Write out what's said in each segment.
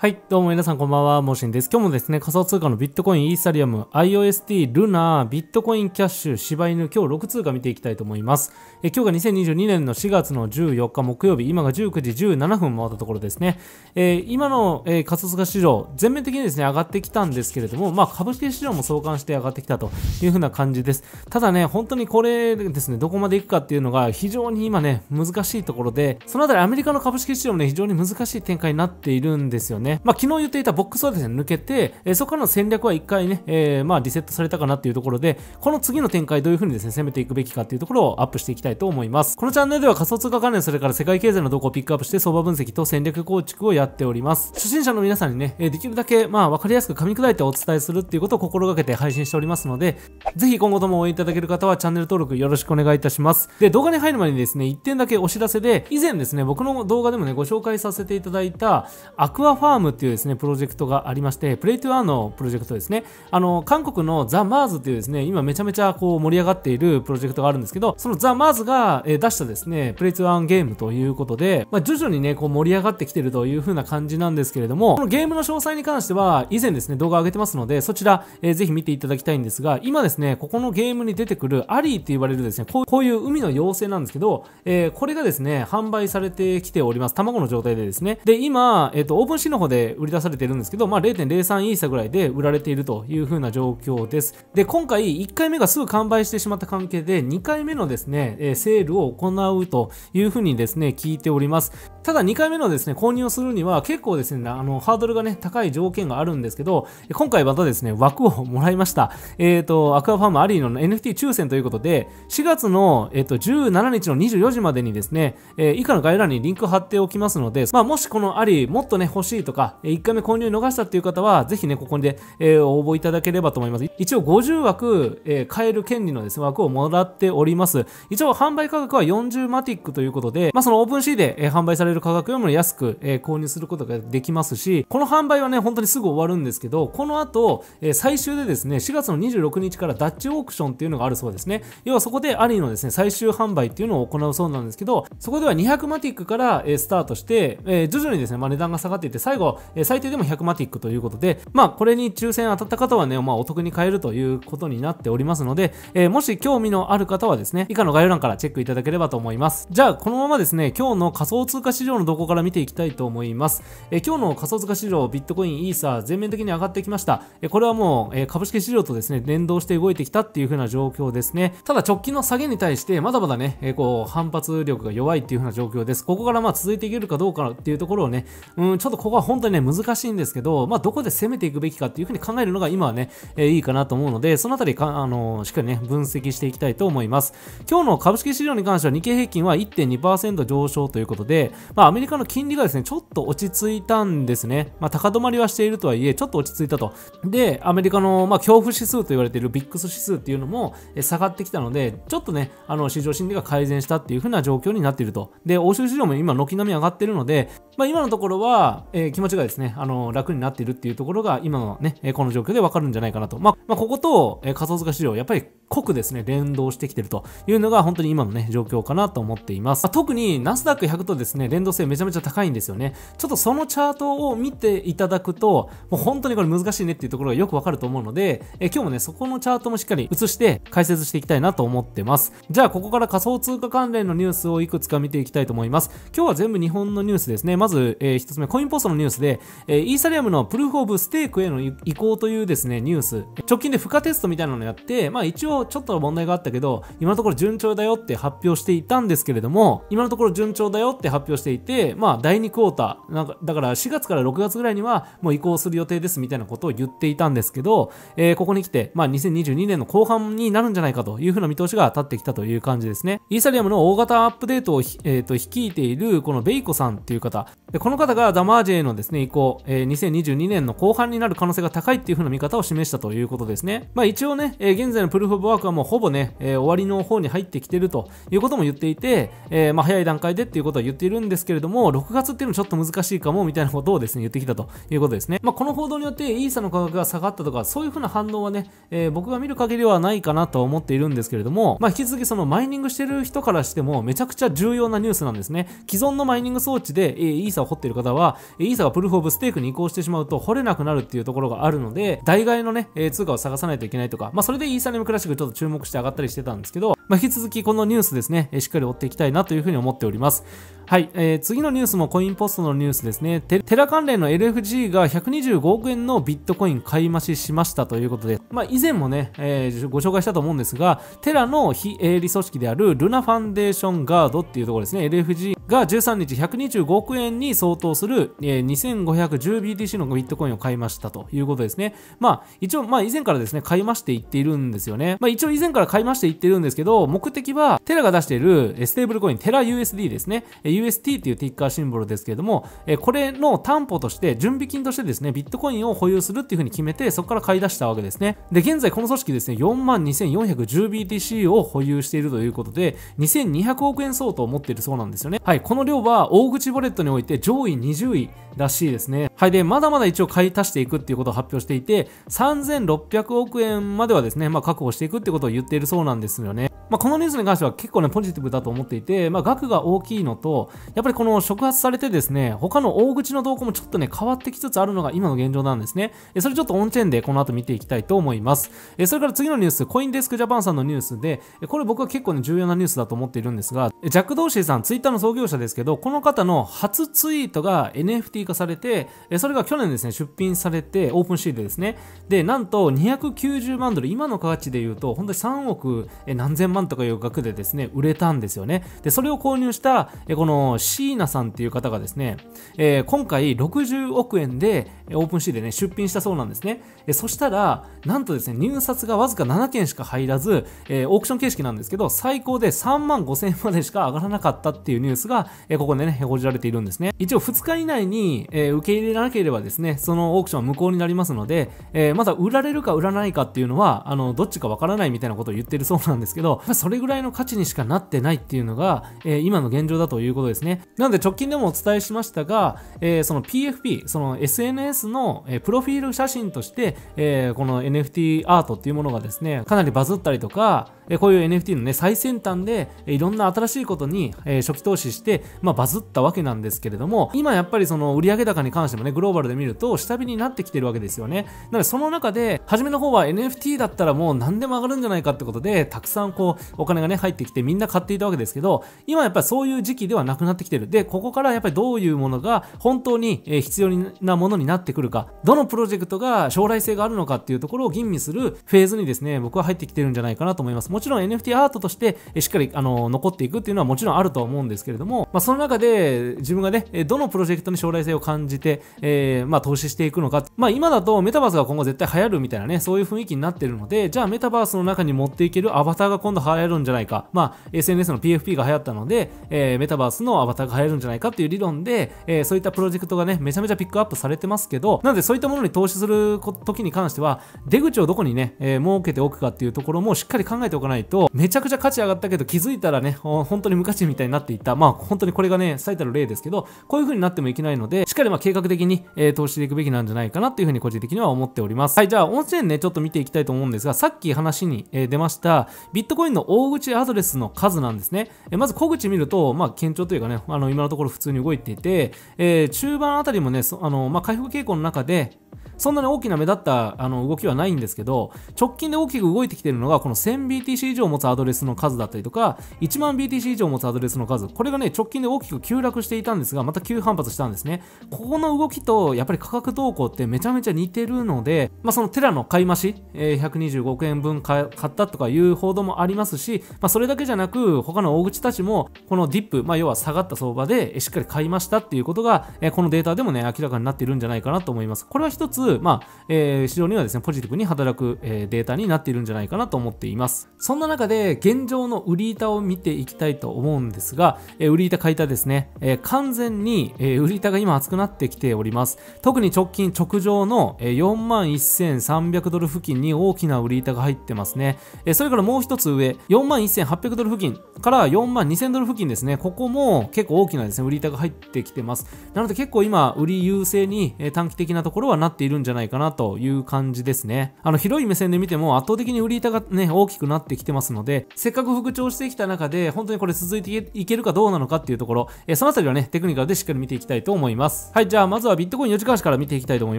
はい、どうも皆さんこんばんは、もしんです。今日もですね、仮想通貨のビットコイン、イーサリアム、IOST、ルナー、ビットコインキャッシュ、柴犬、今日6通貨見ていきたいと思います。え今日が2022年の4月の14日木曜日、今が19時17分回ったところですね。えー、今の、えー、仮想通貨市場、全面的にですね、上がってきたんですけれども、まあ株式市場も相関して上がってきたというふうな感じです。ただね、本当にこれですね、どこまでいくかっていうのが非常に今ね、難しいところで、そのあたりアメリカの株式市場もね、非常に難しい展開になっているんですよね。ね。まあ、昨日言っていたボックスはですね、抜けて、えー、そこからの戦略は一回ね、えー、まあ、リセットされたかなっていうところで、この次の展開どういう風にですね、攻めていくべきかっていうところをアップしていきたいと思います。このチャンネルでは仮想通貨関連、それから世界経済の動向をピックアップして相場分析と戦略構築をやっております。初心者の皆さんにね、えー、できるだけ、まあ、わかりやすく噛み砕いてお伝えするっていうことを心がけて配信しておりますので、ぜひ今後とも応援いただける方はチャンネル登録よろしくお願いいたします。で、動画に入る前にですね、1点だけお知らせで、以前ですね、僕の動画でもね、ご紹介させていただいた、アクアファーームっていうですねプロジェクトがありましてプレイトゥアーのプロジェクトですねあの韓国のザ・マーズっていうですね今めちゃめちゃこう盛り上がっているプロジェクトがあるんですけどそのザ・マーズが出したですねプレイトゥアーゲームということで、まあ、徐々にねこう盛り上がってきてるという風な感じなんですけれどもこのゲームの詳細に関しては以前ですね動画上げてますのでそちら、えー、ぜひ見ていただきたいんですが今ですねここのゲームに出てくるアリーって言われるですねこういう海の妖精なんですけど、えー、これがですね販売されてきております卵の状態でですねで今、えーと、オープンシーの方で売り出されているんですけど、まあ、0.03イーサぐらいで売られているという風な状況です。で、今回1回目がすぐ完売してしまった関係で、2回目のですね、セールを行うという風にですね、聞いております。ただ2回目のですね、購入をするには結構ですね、あの、ハードルがね、高い条件があるんですけど、今回またですね、枠をもらいました。えっ、ー、と、アクアファームアリーの NFT 抽選ということで、4月の、えっ、ー、と、17日の24時までにですね、えー、以下の概要欄にリンク貼っておきますので、まあ、もしこのアリーもっとね、欲しいとか、1回目購入逃したっていう方は、ぜひね、ここで、えー、応募いただければと思います。一応50枠、えー、買える権利のですね、枠をもらっております。一応販売価格は40マティックということで、まあ、そのオープンシーで、えー、販売されるる価格よりも安く、えー、購入することができますし、この販売はね、本当にすぐ終わるんですけど、この後、えー、最終でですね、4月の26日からダッチオークションっていうのがあるそうですね。要はそこでアリーのですね、最終販売っていうのを行うそうなんですけど、そこでは200マティックから、えー、スタートして、えー、徐々にですね、まあ、値段が下がっていって、最後、えー、最低でも100マティックということで、まあ、これに抽選当たった方はね、まあ、お得に買えるということになっておりますので、えー、もし興味のある方はですね、以下の概要欄からチェックいただければと思います。じゃあ、このままですね、今日の仮想通貨市場のどこから見ていきたいと思います。え今日の仮想通貨市場、ビットコイン、イーサー、全面的に上がってきました。えこれはもう、え株式市場とですね、連動して動いてきたっていう風な状況ですね。ただ直近の下げに対して、まだまだね、えこう、反発力が弱いっていう風な状況です。ここからまあ続いていけるかどうかっていうところをね、うん、ちょっとここは本当にね、難しいんですけど、まあどこで攻めていくべきかっていう風に考えるのが今はね、えいいかなと思うので、そのあたりか、あのしっかりね、分析していきたいと思います。今日の株式市場に関しては日経平均は1.2%上昇ということで、まあ、アメリカの金利がですね、ちょっと落ち着いたんですね。まあ、高止まりはしているとはいえ、ちょっと落ち着いたと。で、アメリカの、まあ、恐怖指数と言われているビックス指数っていうのも下がってきたので、ちょっとね、あの、市場心理が改善したっていう風な状況になっていると。で、欧州市場も今、軒並み上がってるので、まあ、今のところは、えー、気持ちがですね、あの、楽になっているっていうところが、今のね、えこの状況でわかるんじゃないかなと。まあ、まあ、ここと、えー、仮想通貨市場、やっぱり濃くですね、連動してきてるというのが、本当に今のね、状況かなと思っています。まあ、特に、ナスダック100とですね、変動性めちゃめちゃ高いんですよね。ちょっとそのチャートを見ていただくと、もう本当にこれ難しいねっていうところがよくわかると思うので、え今日もね、そこのチャートもしっかり映して解説していきたいなと思ってます。じゃあ、ここから仮想通貨関連のニュースをいくつか見ていきたいと思います。今日は全部日本のニュースですね。まず、えー、1つ目、コインポストのニュースで、えー、イーサリアムのプルーフオブステークへの移行というですね、ニュース。直近で付加テストみたいなのやって、まあ一応ちょっと問題があったけど、今のところ順調だよって発表していたんですけれども、今のところ順調だよって発表してしていて、まあ、第2クォーター、なんか、だから4月から6月ぐらいにはもう移行する予定ですみたいなことを言っていたんですけど、えー、ここに来て、まあ、2022年の後半になるんじゃないかというふうな見通しが立ってきたという感じですね。イーサリアムの大型アップデートを、えー、と率いている、このベイコさんっていう方、でこの方がダマージェのですね、移行、えー、2022年の後半になる可能性が高いっていうふうな見方を示したということですね。まあ、一応ね、えー、現在のプルーフ・オブ・ワークはもうほぼね、えー、終わりの方に入ってきてるということも言っていて、えー、まあ、早い段階でっていうことは言っているんですですけれども、6月っていうのはちょっと難しいかも、みたいなことをですね、言ってきたということですね。まあ、この報道によって、イーサの価格が下がったとか、そういうふうな反応はね、えー、僕が見る限りはないかなと思っているんですけれども、まあ、引き続きそのマイニングしてる人からしても、めちゃくちゃ重要なニュースなんですね。既存のマイニング装置で、えー、イーサを掘っている方は、イーサがプルーフオブステークに移行してしまうと、掘れなくなるっていうところがあるので、代替のね、えー、通貨を探さないといけないとか、まあ、それでイーサリアムクラシックちょっと注目して上がったりしてたんですけど、まあ、引き続きこのニュースですね、しっかり追っていきたいなというふうに思っております。はい、えー、次のニュースもコインポストのニュースですね。テラ関連の LFG が125億円のビットコイン買い増ししましたということで、まあ、以前もね、えー、ご紹介したと思うんですが、テラの非営利組織であるルナファンデーションガードっていうところですね、LFG が13日125億円に相当する、えー、2510BTC のビットコインを買いましたということですね。まあ、一応、まあ以前からですね、買い増していっているんですよね。まあ一応以前から買い増していってるんですけど、を目的は、テラが出しているステーブルコイン、テラ USD ですね。UST っていうティッカーシンボルですけれども、これの担保として、準備金としてですね、ビットコインを保有するっていう風に決めて、そこから買い出したわけですね。で、現在この組織ですね、42,410BTC を保有しているということで、2200億円相当を持っているそうなんですよね。はい、この量は、大口ボレットにおいて上位20位、らしいですね。はい。で、まだまだ一応買い足していくっていうことを発表していて、3600億円まではですね、まあ、確保していくってことを言っているそうなんですよね。まあ、このニュースに関しては結構ね、ポジティブだと思っていて、まあ、額が大きいのと、やっぱりこの触発されてですね、他の大口の動向もちょっとね、変わってきつつあるのが今の現状なんですね。えそれちょっとオンチェーンでこの後見ていきたいと思います。えそれから次のニュース、コインデスクジャパンさんのニュースで、これ僕は結構ね、重要なニュースだと思っているんですが、ジャック・ドーシーさん、ツイッターの創業者ですけど、この方の初ツイートが NFT 化されて、それが去年ですね、出品されて、オープンシーでですね、で、なんと290万ドル、今の価値で言うと、本当に3億何千万とかいう額でですね、売れたんですよね。で、それを購入した、この椎名さんっていう方がですね、え今回60億円でオープンシーでね、出品したそうなんですね。そしたら、なんとですね、入札がわずか7件しか入らず、えオークション形式なんですけど、最高で3万5000円までしか上がらなかったっていうニュースが、えここでね、報じられているんですね。一応2日以内にえー、受け入れなければですね、そのオークションは無効になりますので、えー、まだ売られるか売らないかっていうのは、あの、どっちかわからないみたいなことを言ってるそうなんですけど、それぐらいの価値にしかなってないっていうのが、えー、今の現状だということですね。なので直近でもお伝えしましたが、えー、その PFP、その SNS の、えー、プロフィール写真として、えー、この NFT アートっていうものがですね、かなりバズったりとか、えこういう NFT のね、最先端で、えいろんな新しいことに、え初期投資して、まあ、バズったわけなんですけれども、今やっぱりその売上高に関してもね、グローバルで見ると、下火になってきてるわけですよね。なので、その中で、初めの方は NFT だったらもう何でも上がるんじゃないかってことで、たくさんこう、お金がね、入ってきて、みんな買っていたわけですけど、今やっぱりそういう時期ではなくなってきてる。で、ここからやっぱりどういうものが本当に必要なものになってくるか、どのプロジェクトが将来性があるのかっていうところを吟味するフェーズにですね、僕は入ってきてるんじゃないかなと思います。もちろん NFT アートとしてしっかりあの残っていくっていうのはもちろんあると思うんですけれども、まあ、その中で自分がね、どのプロジェクトに将来性を感じて、えー、まあ、投資していくのか、まあ、今だとメタバースが今後絶対流行るみたいなね、そういう雰囲気になってるので、じゃあメタバースの中に持っていけるアバターが今度流行るんじゃないか、まあ、SNS の PFP が流行ったので、えー、メタバースのアバターが流行るんじゃないかっていう理論で、えー、そういったプロジェクトがね、めちゃめちゃピックアップされてますけど、なのでそういったものに投資する時に関しては、出口をどこにね、え設けておくかっていうところもしっかり考えておかかないと、めちゃくちゃ価値上がったけど気づいたらね、本当に無価値みたいになっていった。まあ本当にこれがね、最たる例ですけど、こういう風になってもいけないので、しっかりまあ計画的に、えー、投資していくべきなんじゃないかなっていう風に個人的には思っております。はい、じゃあ音声ね、ちょっと見ていきたいと思うんですが、さっき話に、えー、出ました、ビットコインの大口アドレスの数なんですね。えー、まず小口見ると、まあ堅調というかね、あの今のところ普通に動いていて、え中盤あたりもね、あのまあ、回復傾向の中で、そんなに大きな目立ったあの動きはないんですけど、直近で大きく動いてきているのが、この 1000BTC 以上持つアドレスの数だったりとか、1万 BTC 以上持つアドレスの数、これがね、直近で大きく急落していたんですが、また急反発したんですね。ここの動きと、やっぱり価格動向ってめちゃめちゃ似てるので、まあ、そのテラの買い増し、え125億円分買ったとかいう報道もありますし、まあ、それだけじゃなく、他の大口たちも、このディップ、まあ、要は下がった相場でしっかり買いましたっていうことが、えこのデータでもね、明らかになっているんじゃないかなと思います。これは一つ、ず、まあえー、市場にはですね、ポジティブに働く、えー、データになっているんじゃないかなと思っています。そんな中で、現状の売り板を見ていきたいと思うんですが、えー、売り板買い板ですね、えー、完全に、えー、売り板が今熱くなってきております。特に直近直上の、えー、41,300ドル付近に大きな売り板が入ってますね。えー、それからもう一つ上、41,800万ドル付近から42,000万ドル付近ですね、ここも結構大きなですね、売り板が入ってきてます。なので結構今、売り優勢に、えー、短期的なところはなっているんじゃないかなという感じですね。あの、広い目線で見ても圧倒的に売り板がね、大きくなってきてますので、せっかく復調してきた中で、本当にこれ続いていけるかどうなのかっていうところ、えー、そのあたりはね、テクニカルでしっかり見ていきたいと思います。はい、じゃあまずはビットコイン4時間足から見ていきたいと思い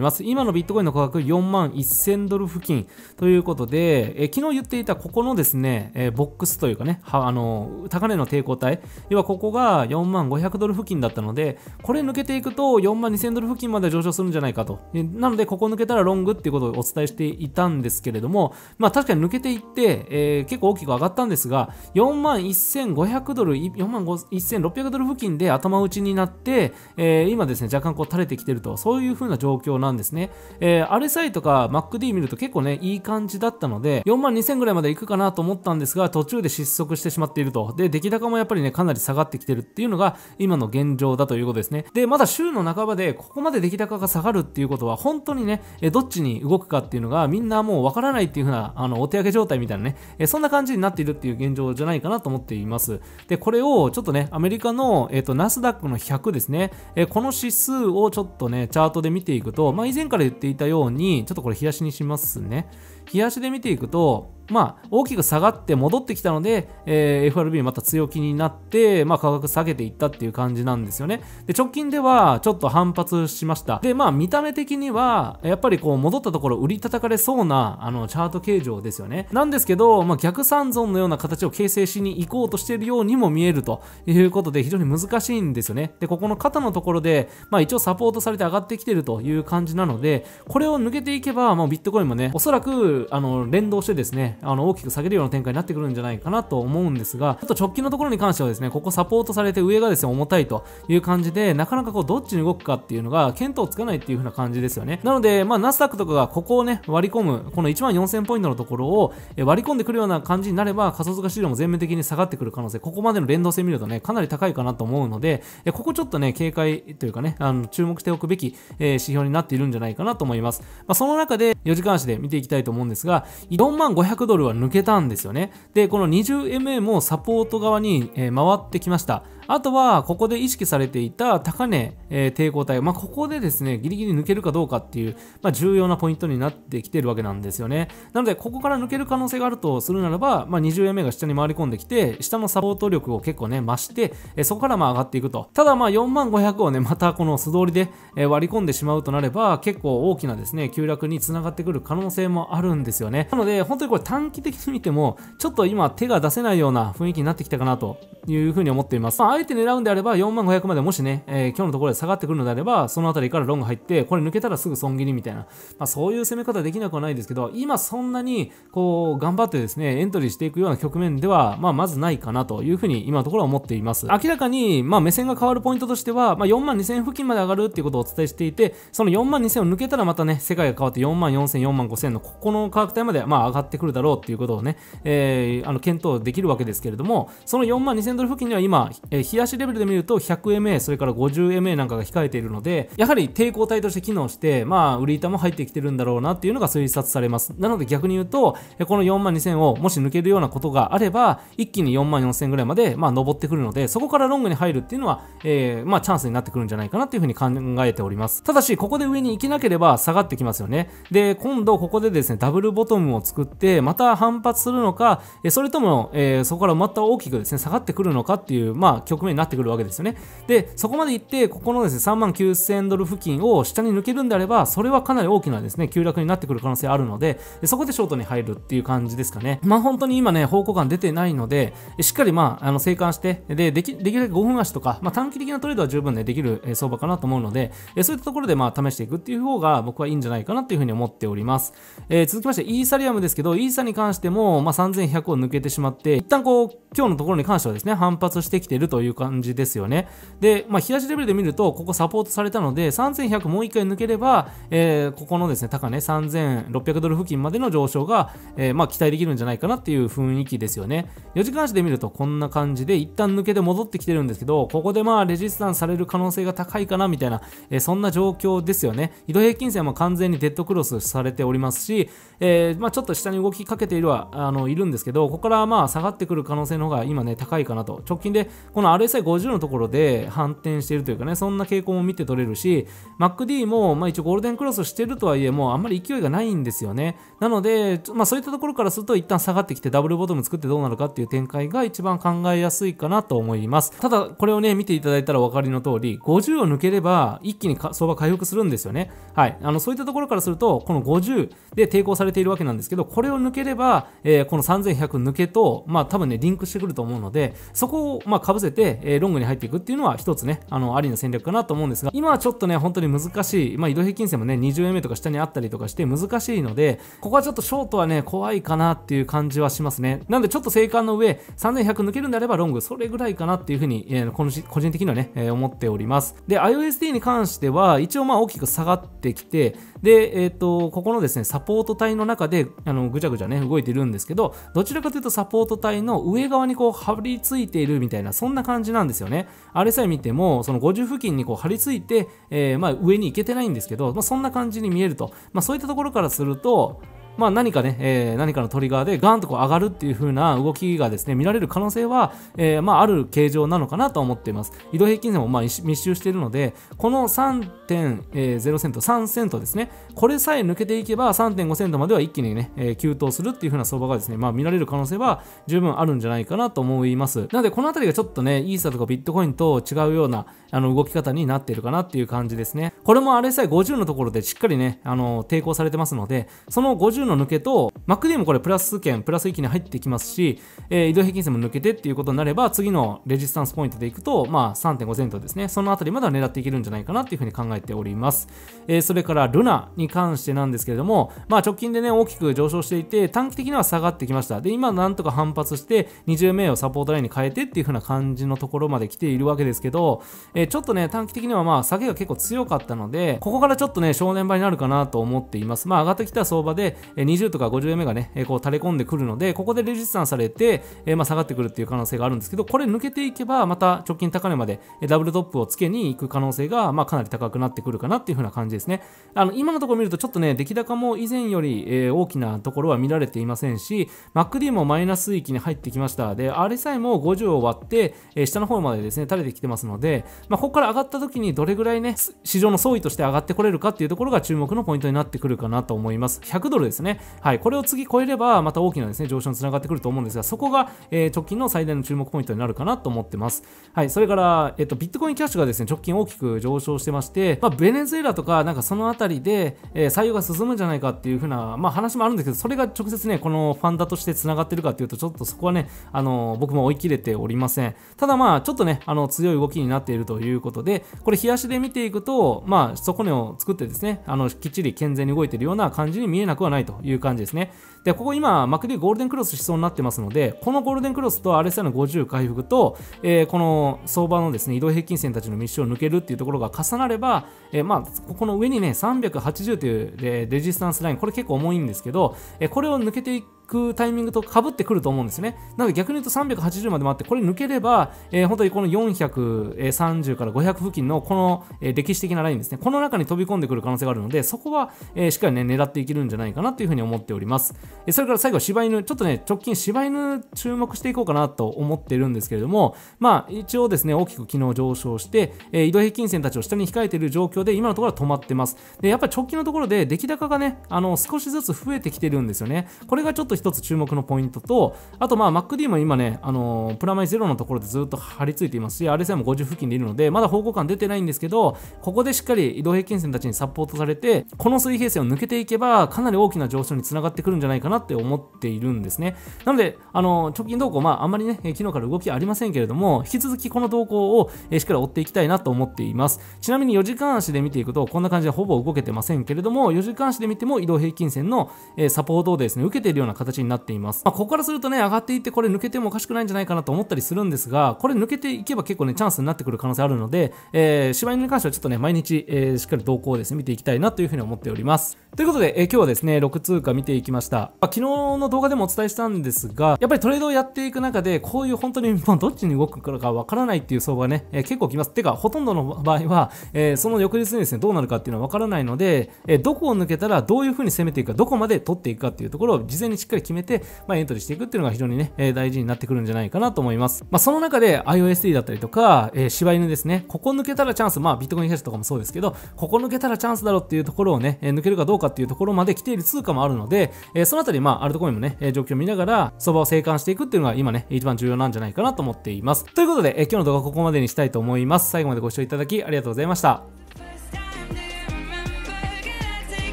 ます。今のビットコインの価格4万1000ドル付近ということで、えー、昨日言っていたここのですね、えー、ボックスというかね、あの、高値の抵抗体、要はここが4万500ドル付近だったので、これ抜けていくと4万2000ドル付近まで上昇するんじゃないかと。なので、ここ抜けたらロングっていうことをお伝えしていたんですけれども、まあ確かに抜けていって、えー、結構大きく上がったんですが、4万1500ドル、4万1600ドル付近で頭打ちになって、えー、今ですね、若干こう垂れてきてると、そういう風な状況なんですね。えー、RSI とか MacD 見ると結構ね、いい感じだったので、4万2000ぐらいまで行くかなと思ったんですが、途中で失速してしまっていると。で、出来高もやっぱりね、かなり下がってきてるっていうのが、今の現状だということですね。で、まだ週の半ばで、ここまで出来高が下がるっていうことは、本当ににね、えどっちに動くかっていうのがみんなもうわからないっていう風な、あの、お手上げ状態みたいなね、えそんな感じになっているっていう現状じゃないかなと思っています。で、これをちょっとね、アメリカの、えっ、ー、と、ナスダックの100ですね、えこの指数をちょっとね、チャートで見ていくと、まあ、以前から言っていたように、ちょっとこれ冷やしにしますね。日足で見ていくと、まあ、大きく下がって戻ってきたので、えー、FRB また強気になって、まあ、価格下げていったっていう感じなんですよね。で、直近ではちょっと反発しました。で、まあ、見た目的には、やっぱりこう、戻ったところ売り叩かれそうな、あの、チャート形状ですよね。なんですけど、まあ、逆三尊のような形を形成しに行こうとしているようにも見えるということで、非常に難しいんですよね。で、ここの肩のところで、まあ、一応サポートされて上がってきてるという感じなので、これを抜けていけば、もうビットコインもね、おそらく、あの連動してですねあの大きく下げるような展開になってくるんじゃないかなと思うんですがちょっと直近のところに関してはですねここサポートされて上がですね重たいという感じでなかなかこうどっちに動くかっていうのが見当つかないっていう風な感じですよねなのでまあナスダックとかがここをね割り込むこの1万4000ポイントのところを割り込んでくるような感じになれば仮想通貨市場も全面的に下がってくる可能性ここまでの連動性見るとねかなり高いかなと思うのでここちょっとね警戒というかねあの注目しておくべき、え指標になっているんじゃないかなと思います、まあ、その中で4時間足で見ていきたいと思います思うんですが、4万500ドルは抜けたんですよね。で、この 20MA もサポート側に、回ってきました。あとは、ここで意識されていた高値、えー、抵抗体、まあ、ここでですね、ギリギリ抜けるかどうかっていう、まあ、重要なポイントになってきてるわけなんですよね。なので、ここから抜ける可能性があるとするならば、まあ、20円目が下に回り込んできて、下のサポート力を結構ね、増して、えー、そこからまあ上がっていくと。ただ、まあ、4万500をね、またこの素通りで、え割り込んでしまうとなれば、結構大きなですね、急落につながってくる可能性もあるんですよね。なので、本当にこれ短期的に見ても、ちょっと今手が出せないような雰囲気になってきたかなというふうに思っています。まあ、あえて狙うんであれば、4万500までもしね、えー、今日のところで下がってくるのであれば、そのあたりからロング入って、これ抜けたらすぐ損切りみたいな、まあ、そういう攻め方できなくはないですけど、今そんなに、こう、頑張ってですね、エントリーしていくような局面では、まあ、まずないかなというふうに、今のところは思っています。明らかに、まあ、目線が変わるポイントとしては、まあ、4万2000付近まで上がるっていうことをお伝えしていて、その4万2000を抜けたらまたね、世界が変わって4万4000、4万5000のここの価格帯まで、まあ、上がってくるだろうっていうことをね、えー、あの、検討できるわけですけれども、その4万2000ドル付近には今、えー、冷やしレベルで見ると 100MA、それから 50MA なんかが控えているので、やはり抵抗体として機能して、まあ、売り板も入ってきてるんだろうなっていうのが推察されます。なので逆に言うと、この4万2000をもし抜けるようなことがあれば、一気に4万4000ぐらいまで、まあ、上ってくるので、そこからロングに入るっていうのは、えー、まあ、チャンスになってくるんじゃないかなっていうふうに考えております。ただし、ここで上に行けなければ下がってきますよね。で、今度ここでですね、ダブルボトムを作って、また反発するのか、それとも、えー、そこからまた大きくですね、下がってくるくるのかっていう、まあ、局面になってくるわけですよね。で、そこまでいって、ここのですね、3万9000ドル付近を下に抜けるんであれば、それはかなり大きなですね、急落になってくる可能性あるので、そこでショートに入るっていう感じですかね。まあ、本当に今ね、方向感出てないので、しっかりまあ、あの、生還して、で、でき、できるだけ5分足とか、まあ、短期的なトレードは十分ね、できる相場かなと思うので、そういったところでまあ、試していくっていう方が僕はいいんじゃないかなっていうふうに思っております。えー、続きまして、イーサリアムですけど、イーサに関しても、まあ、3100を抜けてしまって、一旦こう、今日のところに関してはですね、ね、反発してきてるという感じですよね。で、まあ、冷やレベルで見ると、ここサポートされたので、3100もう一回抜ければ、えー、ここのですね、高値3600ドル付近までの上昇が、えー、まあ、期待できるんじゃないかなっていう雰囲気ですよね。4時間足で見るとこんな感じで、一旦抜けて戻ってきてるんですけど、ここでまあ、レジスタンスされる可能性が高いかなみたいな、えー、そんな状況ですよね。移動平均線は完全にデッドクロスされておりますし、えまあ、ちょっと下に動きかけているは、あの、いるんですけど、ここからまあ、下がってくる可能性の方が今ね、高いかななと直近でこの RSI50 のところで反転しているというかねそんな傾向も見て取れるし MacD も、まあ、一応ゴールデンクロスしてるとはいえもうあんまり勢いがないんですよねなので、まあ、そういったところからすると一旦下がってきてダブルボトム作ってどうなるかっていう展開が一番考えやすいかなと思いますただこれをね見ていただいたらお分かりの通り50を抜ければ一気に相場回復するんですよねはいあのそういったところからするとこの50で抵抗されているわけなんですけどこれを抜ければ、えー、この3100抜けとまあ多分ねリンクしてくると思うのでそこをまあかぶせて、えー、ロングに入っていくっていうのは一つね、あの、ありの戦略かなと思うんですが、今はちょっとね、本当に難しい、まあ移動平均線もね、20円目とか下にあったりとかして難しいので、ここはちょっとショートはね、怖いかなっていう感じはしますね。なんでちょっと生還の上、3100抜けるんであればロング、それぐらいかなっていうふうに、えー、この個人的にはね、えー、思っております。で、IOSD に関しては、一応まあ大きく下がってきて、で、えっ、ー、と、ここのですね、サポート体の中で、あの、ぐちゃぐちゃね、動いてるんですけど、どちらかというとサポート体の上側にこう、張り付い付いているみたいなそんな感じなんですよねあれさえ見てもその50付近にこう張り付いて、えー、まあ、上に行けてないんですけど、まあ、そんな感じに見えると、まあ、そういったところからするとまあ、何かね、えー、何かのトリガーでガンとこう上がるっていう風な動きがですね、見られる可能性は、えー、まあ、ある形状なのかなと思っています。移動平均線もまあ密集しているので、この3.0セント、3セントですね、これさえ抜けていけば3.5セントまでは一気にね、えー、急騰するっていう風な相場がですね、まあ、見られる可能性は十分あるんじゃないかなと思います。なので、この辺りがちょっとね、イーサとかビットコインと違うようなあの動き方になっているかなっていう感じですね。これも RSI50 のところでしっかりね、あの抵抗されてますので、その50 50の抜けと m a c でもこれプラス圏プラス域に入ってきますし、えー、移動平均線も抜けてっていうことになれば次のレジスタンスポイントでいくと、まあ、3.5前頭ですねその辺りまでは狙っていけるんじゃないかなっていうふうに考えております、えー、それからルナに関してなんですけれども、まあ、直近でね大きく上昇していて短期的には下がってきましたで今なんとか反発して20名をサポートラインに変えてっていう風な感じのところまで来ているわけですけど、えー、ちょっとね短期的にはまあ下げが結構強かったのでここからちょっとね正念場になるかなと思っていますまあ上がってきた相場で、20とか50目がね、こう垂れ込んでくるので、ここでレジスタンされて、まあ、下がってくるっていう可能性があるんですけど、これ抜けていけば、また直近高値までダブルトップをつけに行く可能性が、まあ、かなり高くなってくるかなっていう風な感じですね。あの、今のところ見るとちょっとね、出来高も以前より、え大きなところは見られていませんし、MacD もマイナス域に入ってきました。で、RSI も50を割って、え下の方までですね、垂れてきてますので、まあ、ここから上がった時にどれぐらいね、市場の総意として上がってこれるかっていうところが注目のポイントになってくるかなと思います。100ドルですですね。はい、これを次超えれば、また大きなですね、上昇につながってくると思うんですが、そこが、えー、直近の最大の注目ポイントになるかなと思ってます。はい、それから、えっと、ビットコインキャッシュがですね、直近大きく上昇してまして、まあ、ベネズエラとか、なんかその辺りで、えー、採用が進むんじゃないかっていうふうな、まあ、話もあるんですけど、それが直接ね、このファンダとしてつながってるかっていうと、ちょっとそこはね、あの僕も追い切れておりません。ただまあ、ちょっとね、あの、強い動きになっているということで、これ、冷やしで見ていくと、まあ、底根を作ってですね、あの、きっちり健全に動いているような感じに見えなくはないと。という感じですね。で、ここ今、マクディゴールデンクロスしそうになってますので、このゴールデンクロスと RSI の50回復と、えー、この相場のですね、移動平均線たちの密集を抜けるっていうところが重なれば、えー、まあ、ここの上にね、380というレジスタンスライン、これ結構重いんですけど、えー、これを抜けていくくタイミングとかぶってくると思うんですね。なので逆に言うと380まで回って、これ抜ければ、えー、本当にこの430から500付近のこの、歴史的なラインですね。この中に飛び込んでくる可能性があるので、そこは、えー、しっかりね、狙っていけるんじゃないかなというふうに思っております。えそれから最後、柴犬。ちょっとね、直近柴犬注目していこうかなと思ってるんですけれども、まあ、一応ですね、大きく昨日上昇して、え移動平均線たちを下に控えている状況で、今のところは止まってます。で、やっぱり直近のところで出来高がね、あの、少しずつ増えてきてるんですよね。これがちょっと一つ注目のポイントと、あとまあ MacD も今ね、あのー、プラマイゼロのところでずっと張り付いていますし、RSI も50付近でいるので、まだ方向感出てないんですけど、ここでしっかり移動平均線たちにサポートされて、この水平線を抜けていけば、かなり大きな上昇につながってくるんじゃないかなって思っているんですね。なので、あのー、直近動向、まああんまりね、昨日から動きありませんけれども、引き続きこの動向をしっかり追っていきたいなと思っています。ちなみに4時間足で見ていくと、こんな感じでほぼ動けてませんけれども、4時間足で見ても移動平均線のサポートをですね、受けているような形形になっています。まあ、ここからするとね、上がっていってこれ抜けてもおかしくないんじゃないかなと思ったりするんですが、これ抜けていけば結構ね、チャンスになってくる可能性あるので、えー、柴犬に関してはちょっとね、毎日、えー、しっかり動向をですね、見ていきたいなというふうに思っております。ということで、えー、今日はですね、6通貨見ていきました。まあ、昨日の動画でもお伝えしたんですが、やっぱりトレードをやっていく中で、こういう本当にまどっちに動くかわからないっていう相場がね、えー、結構きます。てか、ほとんどの場合は、えー、その翌日にですね、どうなるかっていうのはわからないので、えー、どこを抜けたらどういうふうに攻めていくか、どこまで取っていくかっていうところを事前にしっかりで決めて、まあ、エントリーしていくっていうのが非常にね、えー、大事になってくるんじゃないかなと思います。まあ、その中で iOSD だったりとか、えー、柴犬ですね、ここ抜けたらチャンス、まあ、ビットコインキャッシュとかもそうですけど、ここ抜けたらチャンスだろうっていうところをね、えー、抜けるかどうかっていうところまで来ている通貨もあるので、えー、そのあたり、まあ、アルトコインもね、えー、状況を見ながら、相場を生還していくっていうのが今ね、一番重要なんじゃないかなと思っています。ということで、えー、今日の動画はここまでにしたいと思います。最後までご視聴いただきありがとうございました。